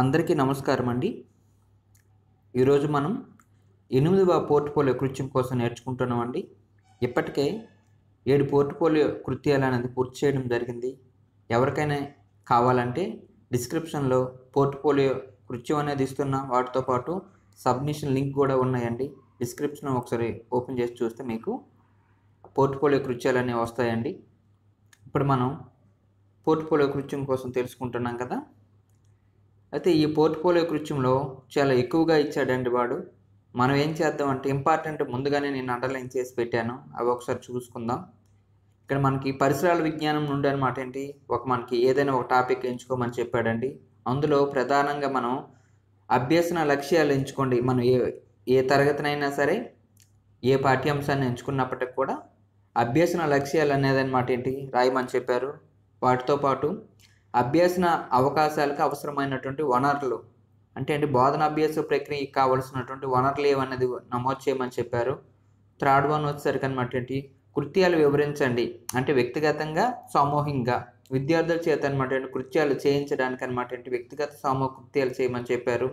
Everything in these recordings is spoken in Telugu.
అందరికీ నమస్కారం అండి ఈరోజు మనం ఎనిమిదవ పోర్ట్ఫోలియో కృత్యం కోసం నేర్చుకుంటున్నాం అండి ఇప్పటికే ఏడు పోర్ట్ఫోలియో కృత్యాలు అనేది పూర్తి చేయడం జరిగింది ఎవరికైనా కావాలంటే డిస్క్రిప్షన్లో పోర్ట్ఫోలియో కృత్యం అనేది ఇస్తున్నా వాటితో పాటు సబ్మిషన్ లింక్ కూడా ఉన్నాయండి డిస్క్రిప్షన్ ఒకసారి ఓపెన్ చేసి చూస్తే మీకు పోర్ట్ఫోలియో కృత్యాలు అనేవి వస్తాయండి ఇప్పుడు మనం పోర్ట్ఫోలియో కృత్యం కోసం తెలుసుకుంటున్నాం కదా అయితే ఈ పోర్ట్ఫోలియో కృత్యంలో చాలా ఎక్కువగా ఇచ్చాడండి వాడు మనం ఏం చేద్దాం అంటే ఇంపార్టెంట్ ముందుగానే నేను అండర్లైన్ చేసి పెట్టాను అవి ఒకసారి చూసుకుందాం ఇక్కడ మనకి పరిసరాల విజ్ఞానం నుండి అనమాట ఏంటి ఒక మనకి ఏదైనా ఒక టాపిక్ ఎంచుకోమని చెప్పాడండి అందులో ప్రధానంగా మనం అభ్యసన లక్ష్యాలు ఎంచుకోండి మనం ఏ ఏ తరగతినైనా సరే ఏ పాఠ్యాంశాన్ని ఎంచుకున్నప్పటికి కూడా అభ్యసన లక్ష్యాలు అనేది అనమాట ఏంటి రాయమని చెప్పారు వాటితో పాటు అభ్యసన అవకాశాలకు అవసరమైనటువంటి వనరులు అంటే అండి బోధన అభ్యాస ప్రక్రియకి కావలసినటువంటి వనరులు ఏమన్నది నమోదు చేయమని చెప్పారు థర్డ్ వన్ వచ్చేసరికి అనమాటండి కృత్యాలు వివరించండి అంటే వ్యక్తిగతంగా సామూహికంగా విద్యార్థుల చేత అనమాట కృత్యాలు చేయించడానికి అనమాట ఏంటి వ్యక్తిగత సమూహ కృత్యాలు చేయమని చెప్పారు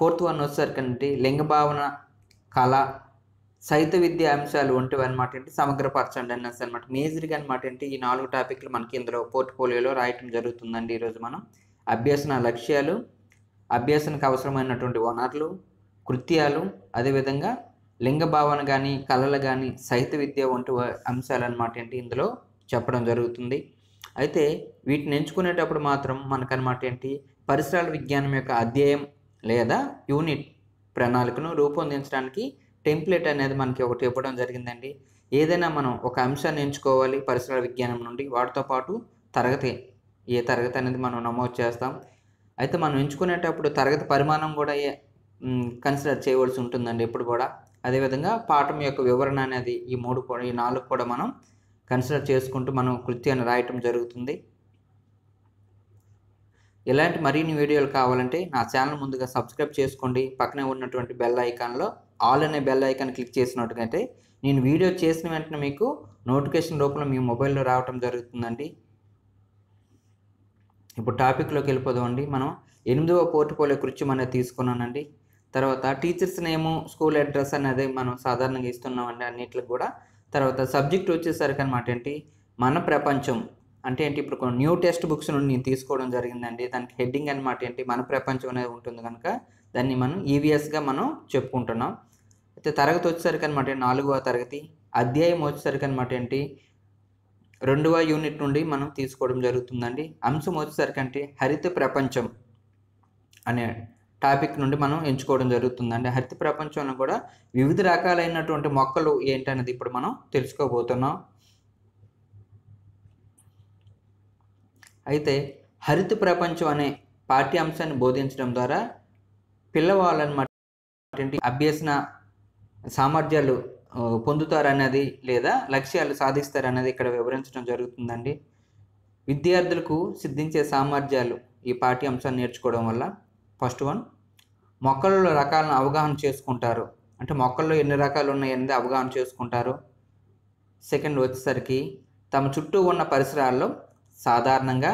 ఫోర్త్ వన్ వచ్చేసరికి అంటే లింగ భావన కళ సైత విద్య అంశాలు వంటివి అనమాట ఏంటి సమగ్రపరచండి అనేసి అనమాట మేజర్గా అనమాట ఏంటి ఈ నాలుగు టాపిక్లు మనకి ఇందులో పోర్ట్ఫోలియోలో రాయటం జరుగుతుందండి ఈరోజు మనం అభ్యసన లక్ష్యాలు అభ్యసనకు అవసరమైనటువంటి వనరులు కృత్యాలు అదేవిధంగా లింగ భావన కానీ కళలు కానీ సైత విద్య వంటి అంశాలు అనమాట ఏంటి ఇందులో చెప్పడం జరుగుతుంది అయితే వీటిని ఎంచుకునేటప్పుడు మాత్రం మనకనమాట ఏంటి పరిసరాల విజ్ఞానం యొక్క అధ్యాయం లేదా యూనిట్ ప్రణాళికను రూపొందించడానికి టెంప్లెట్ అనేది మనకి ఒకటి ఇవ్వడం జరిగిందండి ఏదైనా మనం ఒక అంశాన్ని ఎంచుకోవాలి పరిసర విజ్ఞానం నుండి వాటితో పాటు తరగతి ఏ తరగతి అనేది మనం నమోదు చేస్తాం అయితే మనం ఎంచుకునేటప్పుడు తరగతి పరిమాణం కూడా కన్సిడర్ చేయవలసి ఉంటుందండి ఎప్పుడు కూడా అదేవిధంగా పాఠం యొక్క వివరణ అనేది ఈ మూడు కూడా ఈ నాలుగు కూడా మనం కన్సిడర్ చేసుకుంటూ మనం కృత్యాన్ని రాయటం జరుగుతుంది ఇలాంటి మరిన్ని వీడియోలు కావాలంటే నా ఛానల్ ముందుగా సబ్స్క్రైబ్ చేసుకోండి పక్కనే ఉన్నటువంటి బెల్ ఐకాన్లో ఆల్ అనే బెల్ ఐకాన్ క్లిక్ చేసినట్టుకైతే నేను వీడియో చేసిన వెంటనే మీకు నోటిఫికేషన్ రూపంలో మీ మొబైల్లో రావటం జరుగుతుందండి ఇప్పుడు టాపిక్లోకి వెళ్ళిపోదామండి మనం ఎనిమిదవ పోర్ట్ఫోలియో కృత్యం అనేది తీసుకున్నానండి తర్వాత టీచర్స్ నేము స్కూల్ అడ్రస్ అనేది మనం సాధారణంగా ఇస్తున్నామండి అన్నిటికి కూడా తర్వాత సబ్జెక్ట్ వచ్చేసరికి అనమాట ఏంటి మన ప్రపంచం అంటే ఏంటి ఇప్పుడు కొన్ని న్యూ టెక్స్ట్ బుక్స్ నుండి నేను తీసుకోవడం జరిగిందండి దానికి హెడ్డింగ్ అనమాట ఏంటి మన ప్రపంచం అనేది ఉంటుంది కనుక దాన్ని మనం ఈవీఎస్గా e మనం చెప్పుకుంటున్నాం అయితే తరగతి వచ్చేసరికి అనమాట నాలుగవ తరగతి అధ్యాయం వచ్చేసరికి అనమాట ఏంటి రెండవ యూనిట్ నుండి మనం తీసుకోవడం జరుగుతుందండి అంశం వచ్చేసరికి అంటే హరిత ప్రపంచం అనే టాపిక్ నుండి మనం ఎంచుకోవడం జరుగుతుందండి హరిత ప్రపంచంలో కూడా వివిధ రకాలైనటువంటి మొక్కలు ఏంటనేది ఇప్పుడు మనం తెలుసుకోబోతున్నాం అయితే హరిత ప్రపంచం అనే పాఠ్యాంశాన్ని బోధించడం ద్వారా అనమాట అభ్యసన సామర్థ్యాలు పొందుతారన్నది లేదా లక్ష్యాలు సాధిస్తారన్నది ఇక్కడ వివరించడం జరుగుతుందండి విద్యార్థులకు సిద్ధించే సామర్థ్యాలు ఈ పాఠ్యాంశాన్ని నేర్చుకోవడం వల్ల ఫస్ట్ వన్ మొక్కలలో రకాలను అవగాహన చేసుకుంటారు అంటే మొక్కల్లో ఎన్ని రకాలు ఉన్నాయన్నది అవగాహన చేసుకుంటారు సెకండ్ వచ్చేసరికి తమ చుట్టూ ఉన్న పరిసరాల్లో సాధారణంగా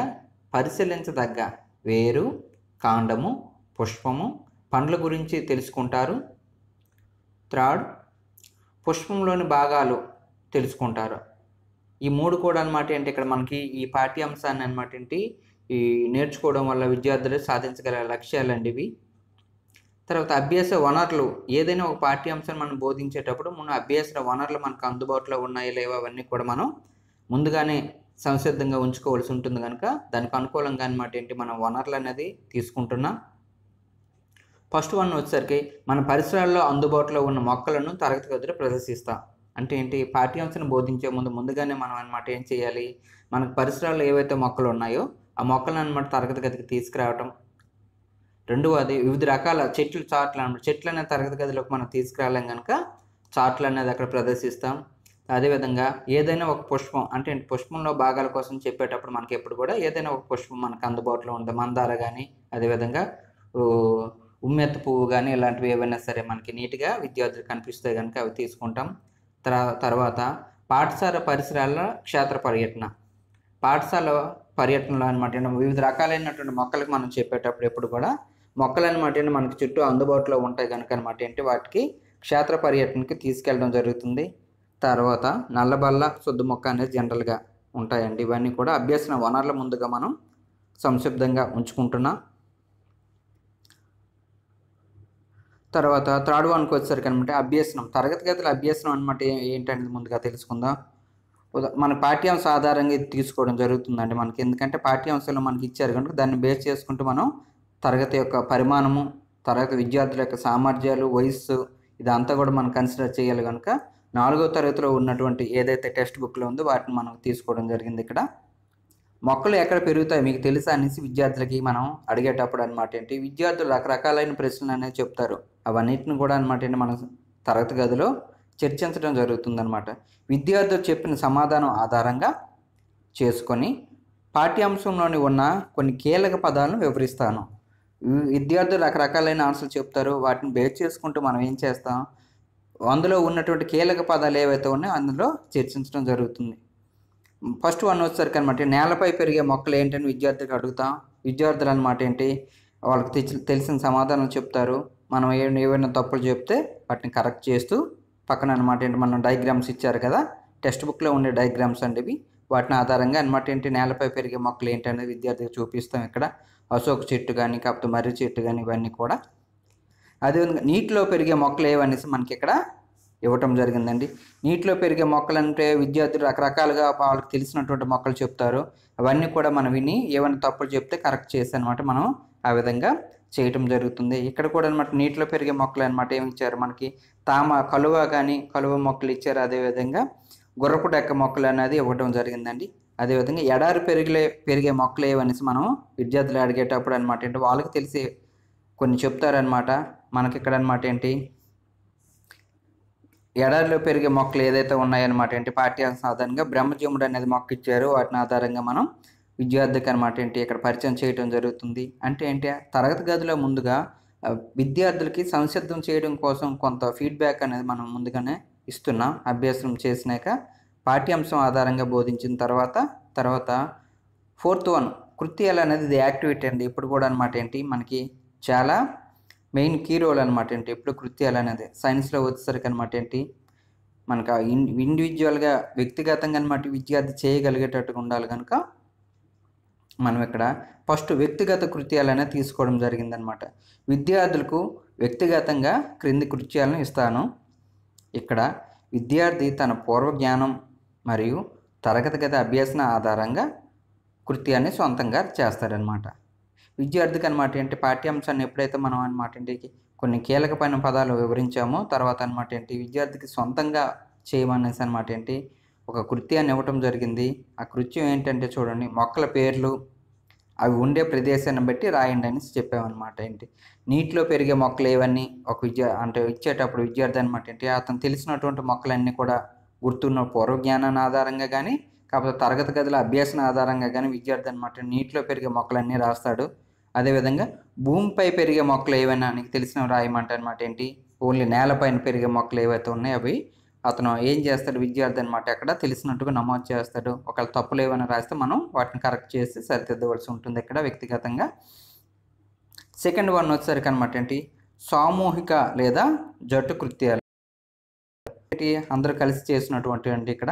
పరిశీలించదగ్గ వేరు కాండము పుష్పము పండ్ల గురించి తెలుసుకుంటారు థర్డ్ పుష్పంలోని భాగాలు తెలుసుకుంటారు ఈ మూడు కూడా అనమాట ఏంటి ఇక్కడ మనకి ఈ పాఠ్యాంశాన్ని అనమాట ఏంటి ఈ నేర్చుకోవడం వల్ల విద్యార్థులు సాధించగల లక్ష్యాలండి ఇవి తర్వాత అభ్యాస వనరులు ఏదైనా ఒక పాఠ్యాంశాన్ని మనం బోధించేటప్పుడు మనం అభ్యాస వనరులు మనకు అందుబాటులో ఉన్నాయో లేవో అవన్నీ కూడా మనం ముందుగానే సంసిద్ధంగా ఉంచుకోవాల్సి ఉంటుంది కనుక దానికి అనుకూలంగా అనమాట ఏంటి మనం వనరులు అనేది తీసుకుంటున్నాం ఫస్ట్ వన్ వచ్చేసరికి మన పరిసరాల్లో అందుబాటులో ఉన్న మొక్కలను తరగతి గదిలో ప్రదర్శిస్తాం అంటే ఏంటి పాఠ్యాంశను బోధించే ముందు ముందుగానే మనం అనమాట ఏం చేయాలి మనకు పరిసరాల్లో ఏవైతే మొక్కలు ఉన్నాయో ఆ మొక్కలను అనమాట తరగతి గదికి తీసుకురావటం రెండవది వివిధ రకాల చెట్లు చాట్లు అనమాట చెట్లు అనే తరగతి గదిలోకి మనం తీసుకురాలేం కనుక చాట్లు అనేది అక్కడ ప్రదర్శిస్తాం అదేవిధంగా ఏదైనా ఒక పుష్పం అంటే పుష్పంలో భాగాల కోసం చెప్పేటప్పుడు మనకి ఎప్పుడు కూడా ఏదైనా ఒక పుష్పం మనకు అందుబాటులో ఉంటుంది మందార కానీ అదేవిధంగా ఉమ్మెత్త పువ్వు కానీ ఇలాంటివి ఏవైనా సరే మనకి నీట్గా విద్యార్థులు కనిపిస్తే కనుక అవి తీసుకుంటాం తర్వాత పాఠశాల పరిసరాల క్షేత్ర పర్యటన పాఠశాల పర్యటనలో అనమాట వివిధ రకాలైనటువంటి మొక్కలకు మనం చెప్పేటప్పుడు ఎప్పుడు కూడా మొక్కలు అనమాట మనకి చుట్టూ అందుబాటులో ఉంటాయి కనుక అనమాట ఏంటి వాటికి క్షేత్ర పర్యటనకి తీసుకెళ్ళడం జరుగుతుంది తర్వాత నల్లబల్ల శుద్ధ మొక్క అనేది జనరల్గా ఉంటాయండి ఇవన్నీ కూడా అభ్యసన వనరుల ముందుగా మనం సంక్షిప్తంగా ఉంచుకుంటున్నాం తర్వాత థర్డ్ వన్కి వచ్చేసరికి అనమాట అభ్యసనం తరగతి గతిలో అభ్యసనం అనమాట ఏంటనేది ముందుగా తెలుసుకుందాం మన పాఠ్యాంశ ఆధారంగా ఇది తీసుకోవడం జరుగుతుందండి మనకి ఎందుకంటే పాఠ్యాంశాలు మనకి ఇచ్చారు కనుక దాన్ని బేస్ చేసుకుంటూ మనం తరగతి యొక్క పరిమాణము తరగతి విద్యార్థుల యొక్క సామర్థ్యాలు వయస్సు ఇదంతా కూడా మనం కన్సిడర్ చేయాలి కనుక నాలుగో తరగతిలో ఉన్నటువంటి ఏదైతే టెక్స్ట్ బుక్లో ఉందో వాటిని మనం తీసుకోవడం జరిగింది ఇక్కడ మొక్కలు ఎక్కడ పెరుగుతాయి మీకు తెలుసా అనేసి విద్యార్థులకి మనం అడిగేటప్పుడు అనమాట ఏంటి విద్యార్థులు రకరకాలైన ప్రశ్నలు అనేవి చెప్తారు అవన్నిటిని కూడా అనమాట ఏంటి మన తరగతి గదిలో చర్చించడం అనమాట విద్యార్థులు చెప్పిన సమాధానం ఆధారంగా చేసుకొని పాఠ్యాంశంలోని ఉన్న కొన్ని కీలక పదాలను వివరిస్తాను విద్యార్థులు రకరకాలైన ఆన్సర్లు చెప్తారు వాటిని బేస్ చేసుకుంటూ మనం ఏం చేస్తాం అందులో ఉన్నటువంటి కీలక పదాలు ఏవైతే ఉన్నాయో అందులో చర్చించడం జరుగుతుంది ఫస్ట్ వన్ వచ్చేసరికి అనమాట నేలపై పెరిగే మొక్కలు ఏంటని విద్యార్థులకు అడుగుతాం విద్యార్థులు అనమాట ఏంటి వాళ్ళకి తెలిసిన సమాధానం చెప్తారు మనం ఏ ఏవైనా తప్పులు చెప్తే వాటిని కరెక్ట్ చేస్తూ పక్కన అనమాట ఏంటి మనం డయాగ్రామ్స్ ఇచ్చారు కదా టెక్స్ట్ బుక్లో ఉండే డయాగ్రామ్స్ అండి ఇవి వాటిని ఆధారంగా అనమాట ఏంటి నేలపై పెరిగే మొక్కలు ఏంటనేది విద్యార్థికి చూపిస్తాం ఇక్కడ అశోక చెట్టు కానీ కాకపోతే మర్రి చెట్టు కానీ ఇవన్నీ కూడా అదేవిధంగా నీటిలో పెరిగే మొక్కలు ఏవనేసి మనకి ఇక్కడ ఇవ్వటం జరిగిందండి నీటిలో పెరిగే మొక్కలు అంటే విద్యార్థులు రకరకాలుగా వాళ్ళకి తెలిసినటువంటి మొక్కలు చెప్తారు అవన్నీ కూడా మనం విని ఏమైనా తప్పులు చెప్తే కరెక్ట్ చేసి అనమాట మనం ఆ విధంగా చేయటం జరుగుతుంది ఇక్కడ కూడా అనమాట నీటిలో పెరిగే మొక్కలు అనమాట ఏమి ఇచ్చారు మనకి తామ కలువ కానీ కలువ మొక్కలు ఇచ్చారు అదేవిధంగా గుర్రపు డెక్క మొక్కలు అనేది ఇవ్వడం జరిగిందండి అదేవిధంగా ఎడారి పెరిగే పెరిగే మొక్కలు ఏవనేసి మనం విద్యార్థులు అడిగేటప్పుడు అనమాట ఏంటి వాళ్ళకి తెలిసి కొన్ని చెప్తారనమాట మనకి ఇక్కడ అనమాట ఏంటి ఎడారిలో పెరిగే మొక్కలు ఏదైతే ఉన్నాయన్నమాట ఏంటి పాఠ్యాంశం ఆధారంగా బ్రహ్మజముడు అనేది మొక్క ఇచ్చారు వాటిని ఆధారంగా మనం విద్యార్థికి అనమాట ఏంటి ఇక్కడ పరిచయం చేయడం జరుగుతుంది అంటే ఏంటి తరగతి గదిలో ముందుగా విద్యార్థులకి సంసిద్ధం చేయడం కోసం కొంత ఫీడ్బ్యాక్ అనేది మనం ముందుగానే ఇస్తున్నాం అభ్యాసం చేసినాక పాఠ్యాంశం ఆధారంగా బోధించిన తర్వాత తర్వాత ఫోర్త్ వన్ కృత్యాలు అనేది ఇది యాక్టివిటీ అండి ఇప్పుడు కూడా అనమాట ఏంటి మనకి చాలా మెయిన్ కీ రోల్ అనమాట ఏంటి ఎప్పుడు కృత్యాలు అనేది సైన్స్లో వచ్చేసరికి అనమాట ఏంటి మనకు ఇన్ ఇండివిజువల్గా వ్యక్తిగతంగా అనమాట విద్యార్థి చేయగలిగేటట్టుగా ఉండాలి కనుక మనం ఇక్కడ ఫస్ట్ వ్యక్తిగత కృత్యాలనే తీసుకోవడం జరిగిందనమాట విద్యార్థులకు వ్యక్తిగతంగా క్రింది కృత్యాలను ఇస్తాను ఇక్కడ విద్యార్థి తన పూర్వ జ్ఞానం మరియు తరగతి గత అభ్యాసన ఆధారంగా కృత్యాన్ని సొంతంగా చేస్తాడనమాట విద్యార్థికి అనమాట ఏంటి పాఠ్యాంశాన్ని ఎప్పుడైతే మనం అనమాట ఏంటి కొన్ని కీలక పదాలు వివరించామో తర్వాత అనమాట ఏంటి విద్యార్థికి సొంతంగా చేయమనేసి అనమాట ఏంటి ఒక కృత్యాన్ని ఇవ్వటం జరిగింది ఆ కృత్యం ఏంటంటే చూడండి మొక్కల పేర్లు అవి ఉండే ప్రదేశాన్ని బట్టి రాయండి అనేసి చెప్పామన్నమాట ఏంటి నీటిలో పెరిగే మొక్కలు ఏవన్నీ ఒక విద్య అంటే ఇచ్చేటప్పుడు విద్యార్థి అనమాట ఏంటి అతను తెలిసినటువంటి మొక్కలన్నీ కూడా గుర్తున్న పూర్వ జ్ఞానాన్ని ఆధారంగా కానీ కాకపోతే తరగతి గదుల అభ్యాసం ఆధారంగా కానీ విద్యార్థి అనమాట నీటిలో పెరిగే మొక్కలన్నీ రాస్తాడు అదేవిధంగా భూమిపై పెరిగే మొక్కలు ఏవైనా నీకు తెలిసిన రాయమంట అనమాట ఏంటి ఓన్లీ నేలపైన పెరిగే మొక్కలు ఏవైతే ఉన్నాయో అవి అతను ఏం చేస్తాడు విద్యార్థి అనమాట ఎక్కడ తెలిసినట్టుగా నమోదు చేస్తాడు ఒకవేళ తప్పులు ఏమైనా రాస్తే మనం వాటిని కరెక్ట్ చేసి సరిదిద్దవలసి ఉంటుంది ఇక్కడ వ్యక్తిగతంగా సెకండ్ వన్ వచ్చేసరికి అనమాట ఏంటి సామూహిక లేదా జట్టు కృత్యాలు అందరూ కలిసి చేసినటువంటి ఇక్కడ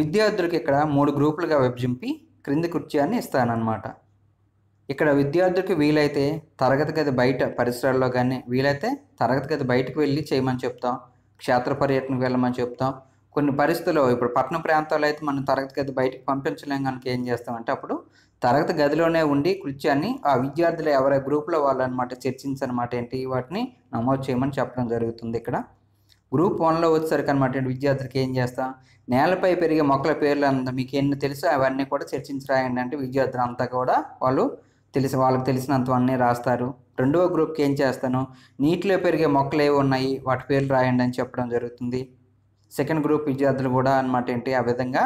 విద్యార్థులకి ఇక్కడ మూడు గ్రూపులుగా విభజింపి క్రింది కృత్యాన్ని ఇస్తానన్నమాట ఇక్కడ విద్యార్థులకు వీలైతే తరగతి గది బయట పరిసరాల్లో కానీ వీలైతే తరగతి గది బయటకు వెళ్ళి చేయమని చెప్తాం క్షేత్ర పర్యటనకు వెళ్ళమని చెప్తాం కొన్ని పరిస్థితుల్లో ఇప్పుడు పట్టణ ప్రాంతాల్లో అయితే మనం తరగతి గది బయటకు పంపించలేం కనుక ఏం చేస్తామంటే అప్పుడు తరగతి గదిలోనే ఉండి కూర్చొని ఆ విద్యార్థులు ఎవరి గ్రూప్లో వాళ్ళు అనమాట చర్చించనమాట ఏంటి వాటిని నమోదు చేయమని చెప్పడం జరుగుతుంది ఇక్కడ గ్రూప్ వన్లో వచ్చేసరికి అనమాట విద్యార్థులకి ఏం చేస్తాం నేలపై పెరిగే మొక్కల పేర్లు అంతా మీకు ఎన్ని తెలుసో అవన్నీ కూడా చర్చించరాయండి అంటే విద్యార్థులంతా కూడా వాళ్ళు తెలిసి వాళ్ళకి అన్నీ రాస్తారు రెండవ గ్రూప్కి ఏం చేస్తాను నీటిలో పెరిగే మొక్కలు ఏవి ఉన్నాయి వాటి పేర్లు రాయండి అని చెప్పడం జరుగుతుంది సెకండ్ గ్రూప్ విద్యార్థులు కూడా అనమాట ఏంటి ఆ విధంగా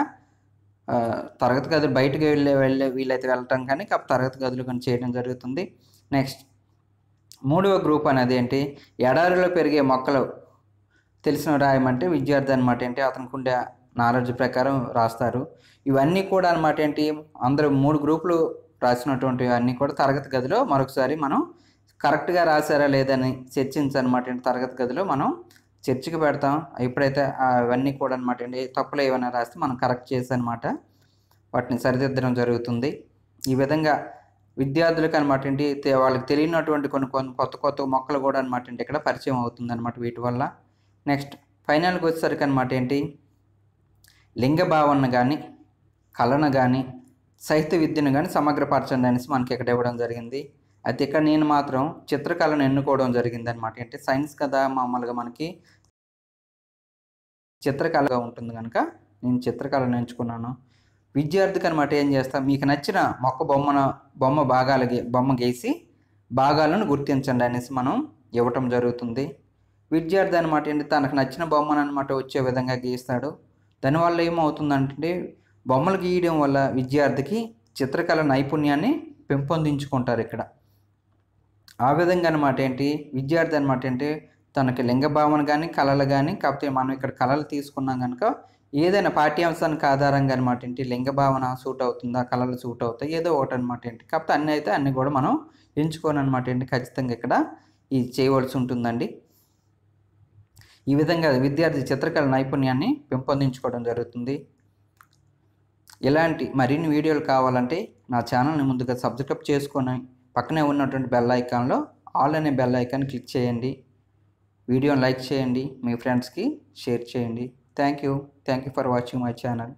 తరగతి గదులు బయటకు వెళ్ళే వెళ్ళే వీలైతే వెళ్ళటం కానీ తరగతి గదులు కానీ చేయడం జరుగుతుంది నెక్స్ట్ మూడవ గ్రూప్ అనేది ఏంటి ఎడారిలో పెరిగే మొక్కలు తెలిసిన రాయమంటే విద్యార్థి అనమాట ఏంటి అతనికి ఉండే నాలెడ్జ్ ప్రకారం రాస్తారు ఇవన్నీ కూడా అనమాట ఏంటి అందరూ మూడు గ్రూపులు రాసినటువంటివి అన్నీ కూడా తరగతి గదిలో మరొకసారి మనం కరెక్ట్గా రాశారా లేదని చర్చించనమాట తరగతి గదిలో మనం చర్చకి పెడతాం ఎప్పుడైతే అవన్నీ కూడా అనమాట అండి తప్పులు ఏమైనా రాస్తే మనం కరెక్ట్ చేసనమాట వాటిని సరిదిద్దడం జరుగుతుంది ఈ విధంగా విద్యార్థులకు అనమాట ఏంటి వాళ్ళకి తెలియనటువంటి కొన్ని కొన్ని కొత్త కొత్త మొక్కలు కూడా అనమాట ఏంటి ఇక్కడ పరిచయం అవుతుంది అనమాట వీటి వల్ల నెక్స్ట్ ఫైనల్కి వచ్చేసరికి అనమాట ఏంటి లింగ భావన కానీ కళను కానీ సాహిత్య విద్యను కానీ సమగ్రపరచండి అనేసి మనకి ఇక్కడ ఇవ్వడం జరిగింది అయితే ఇక్కడ నేను మాత్రం చిత్రకళను ఎన్నుకోవడం జరిగింది అనమాట అంటే సైన్స్ కదా మామూలుగా మనకి చిత్రకళగా ఉంటుంది కనుక నేను చిత్రకళను ఎంచుకున్నాను విద్యార్థికి అనమాట ఏం చేస్తా మీకు నచ్చిన మొక్క బొమ్మను బొమ్మ భాగాలు బొమ్మ గీసి భాగాలను గుర్తించండి అనేసి మనం ఇవ్వటం జరుగుతుంది విద్యార్థి అనమాట ఏంటి తనకు నచ్చిన బొమ్మను అనమాట వచ్చే విధంగా గీస్తాడు దానివల్ల ఏమవుతుందంటే బొమ్మలు గీయడం వల్ల విద్యార్థికి చిత్రకళ నైపుణ్యాన్ని పెంపొందించుకుంటారు ఇక్కడ ఆ విధంగా అనమాట ఏంటి విద్యార్థి అనమాట ఏంటి తనకి లింగ భావన కానీ కళలు కానీ కాకపోతే మనం ఇక్కడ కళలు తీసుకున్నాం కనుక ఏదైనా పాఠ్యాంశానికి ఆధారంగా అనమాట ఏంటి లింగ భావన సూట్ అవుతుందా కళలు సూట్ అవుతాయి ఏదో ఒకటి అనమాట ఏంటి కాకపోతే అన్నీ అయితే అన్నీ కూడా మనం ఎంచుకోని అనమాట ఏంటి ఖచ్చితంగా ఇక్కడ ఇది చేయవలసి ఉంటుందండి ఈ విధంగా విద్యార్థి చిత్రకళ నైపుణ్యాన్ని పెంపొందించుకోవడం జరుగుతుంది ఇలాంటి మరిన్ని వీడియోలు కావాలంటే నా ఛానల్ని ముందుగా సబ్స్క్రైబ్ చేసుకొని పక్కనే ఉన్నటువంటి బెల్ ఐకాన్లో ఆల్ అనే బెల్ ఐకాన్ క్లిక్ చేయండి వీడియోని లైక్ చేయండి మీ ఫ్రెండ్స్కి షేర్ చేయండి thank you thank you for watching my channel